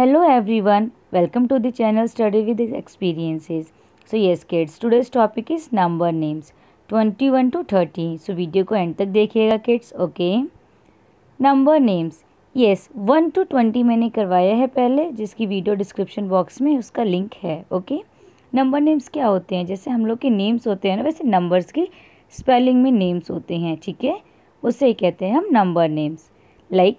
hello everyone welcome to the channel study with experiences so yes kids today's topic is number names twenty one to thirty so video को end तक देखिएगा kids okay number names yes one to twenty मैंने करवाया है पहले जिसकी video description box में उसका लिंक है ओके नंबर नेम्स क्या होते हैं जैसे हम लोग के नेम्स होते हैं ना वैसे नंबर्स की स्पेलिंग में नेम्स होते हैं ठीक है उसे कहते हैं हम नंबर नेम्स लाइक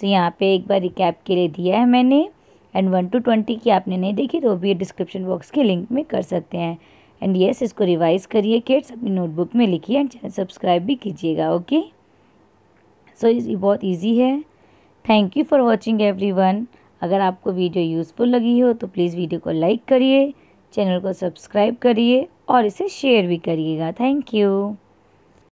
सो यहाँ पे एक बार रिकैप के लिए दिया है मैंने एंड वन टू ट्वेंटी की आपने नहीं देखी तो भी डिस्क्रिप्शन बॉक्स के लिंक में कर सकते हैं एंड येस इसको रिवाइज़ करिए किड्स अपनी नोटबुक में लिखिए एंड चैनल सब्सक्राइब भी कीजिएगा ओके सो ये बहुत ईजी है thank you for watching everyone अगर आपको वीडियो यूज़फुल लगी हो तो प्लीज़ वीडियो को लाइक करिए चैनल को सब्सक्राइब करिए और इसे शेयर भी करिएगा थैंक यू